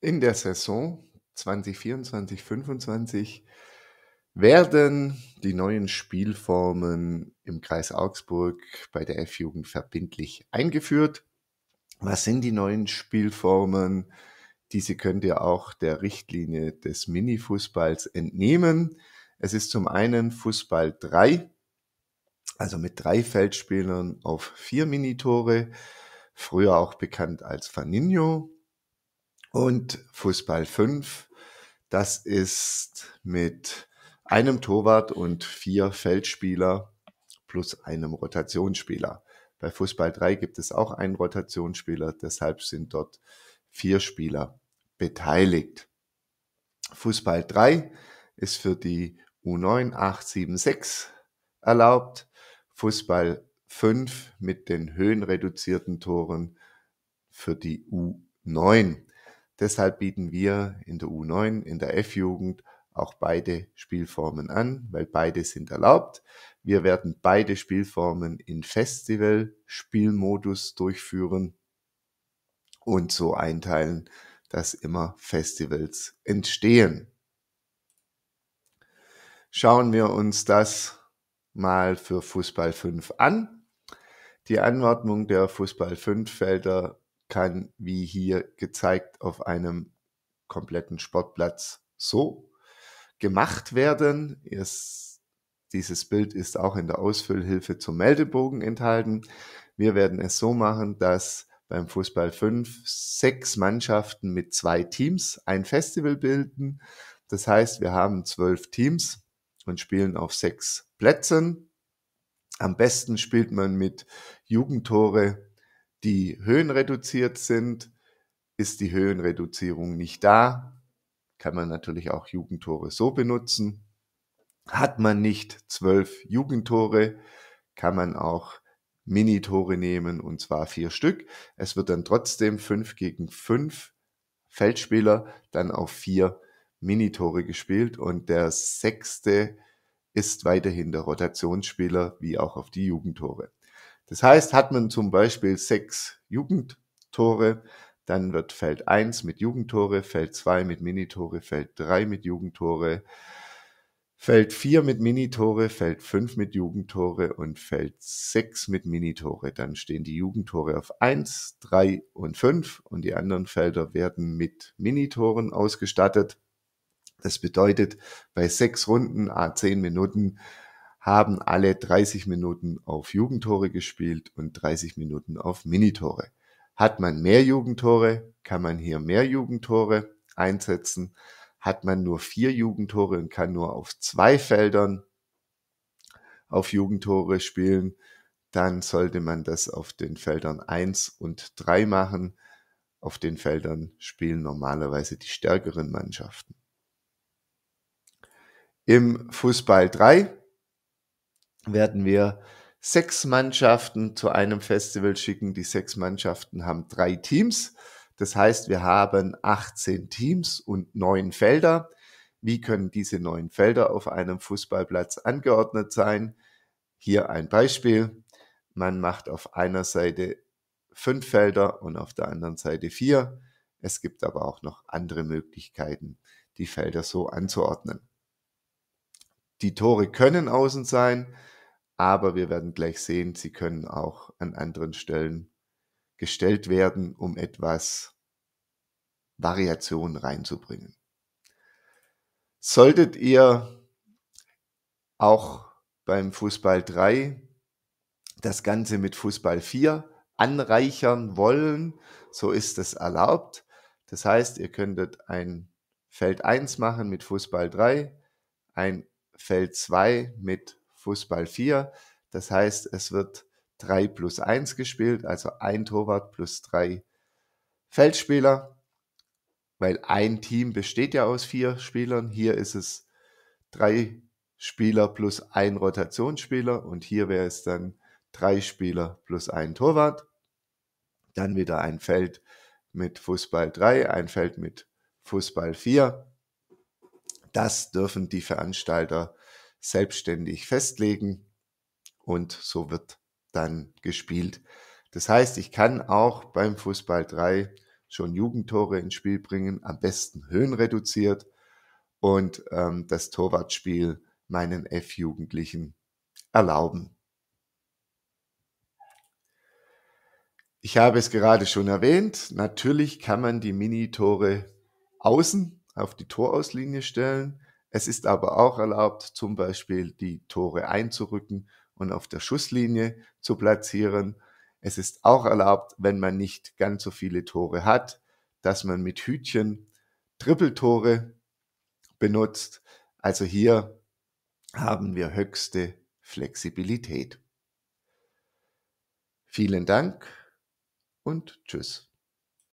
in der Saison 2024, 2025 werden die neuen Spielformen im Kreis Augsburg bei der F-Jugend verbindlich eingeführt. Was sind die neuen Spielformen? Diese könnt ihr auch der Richtlinie des Mini-Fußballs entnehmen. Es ist zum einen Fußball 3, also mit drei Feldspielern auf vier Minitore, früher auch bekannt als Faninho. Und Fußball 5, das ist mit einem Torwart und vier Feldspieler plus einem Rotationsspieler. Bei Fußball 3 gibt es auch einen Rotationsspieler, deshalb sind dort vier Spieler beteiligt. Fußball 3 ist für die U9 876 erlaubt. Fußball 5 mit den höhenreduzierten Toren für die U9. Deshalb bieten wir in der U9, in der F-Jugend auch beide Spielformen an, weil beide sind erlaubt. Wir werden beide Spielformen in Festival-Spielmodus durchführen und so einteilen, dass immer Festivals entstehen. Schauen wir uns das mal für Fußball 5 an. Die Anordnung der Fußball 5 Felder kann, wie hier gezeigt auf einem kompletten Sportplatz so gemacht werden. Es, dieses Bild ist auch in der Ausfüllhilfe zum Meldebogen enthalten. Wir werden es so machen, dass beim Fußball 5 sechs Mannschaften mit zwei Teams ein Festival bilden. Das heißt, wir haben zwölf Teams und spielen auf sechs Plätzen. Am besten spielt man mit Jugendtore die Höhen reduziert sind, ist die Höhenreduzierung nicht da. Kann man natürlich auch Jugendtore so benutzen. Hat man nicht zwölf Jugendtore, kann man auch Minitore nehmen und zwar vier Stück. Es wird dann trotzdem fünf gegen fünf Feldspieler dann auf vier Minitore gespielt und der sechste ist weiterhin der Rotationsspieler wie auch auf die Jugendtore. Das heißt, hat man zum Beispiel sechs Jugendtore, dann wird Feld 1 mit Jugendtore, Feld 2 mit Minitore, Feld 3 mit Jugendtore, Feld 4 mit Minitore, Feld 5 mit Jugendtore und Feld 6 mit Minitore. Dann stehen die Jugendtore auf 1, 3 und 5 und die anderen Felder werden mit Minitoren ausgestattet. Das bedeutet, bei sechs Runden, a 10 Minuten, haben alle 30 Minuten auf Jugendtore gespielt und 30 Minuten auf Minitore. Hat man mehr Jugendtore, kann man hier mehr Jugendtore einsetzen. Hat man nur vier Jugendtore und kann nur auf zwei Feldern auf Jugendtore spielen, dann sollte man das auf den Feldern eins und drei machen. Auf den Feldern spielen normalerweise die stärkeren Mannschaften. Im Fußball drei werden wir sechs Mannschaften zu einem Festival schicken. Die sechs Mannschaften haben drei Teams. Das heißt, wir haben 18 Teams und neun Felder. Wie können diese neun Felder auf einem Fußballplatz angeordnet sein? Hier ein Beispiel. Man macht auf einer Seite fünf Felder und auf der anderen Seite vier. Es gibt aber auch noch andere Möglichkeiten, die Felder so anzuordnen. Die Tore können außen sein, aber wir werden gleich sehen, sie können auch an anderen Stellen gestellt werden, um etwas Variation reinzubringen. Solltet ihr auch beim Fußball 3 das Ganze mit Fußball 4 anreichern wollen, so ist es erlaubt. Das heißt, ihr könntet ein Feld 1 machen mit Fußball 3, ein Feld 2 mit Fußball 4. Das heißt, es wird 3 plus 1 gespielt, also ein Torwart plus drei Feldspieler, weil ein Team besteht ja aus vier Spielern. Hier ist es drei Spieler plus ein Rotationsspieler und hier wäre es dann drei Spieler plus ein Torwart. Dann wieder ein Feld mit Fußball 3, ein Feld mit Fußball 4. Das dürfen die Veranstalter selbstständig festlegen und so wird dann gespielt. Das heißt, ich kann auch beim Fußball 3 schon Jugendtore ins Spiel bringen, am besten höhenreduziert und ähm, das Torwartspiel meinen F-Jugendlichen erlauben. Ich habe es gerade schon erwähnt, natürlich kann man die Minitore außen auf die Torauslinie stellen. Es ist aber auch erlaubt, zum Beispiel die Tore einzurücken und auf der Schusslinie zu platzieren. Es ist auch erlaubt, wenn man nicht ganz so viele Tore hat, dass man mit Hütchen Trippeltore benutzt. Also hier haben wir höchste Flexibilität. Vielen Dank und tschüss.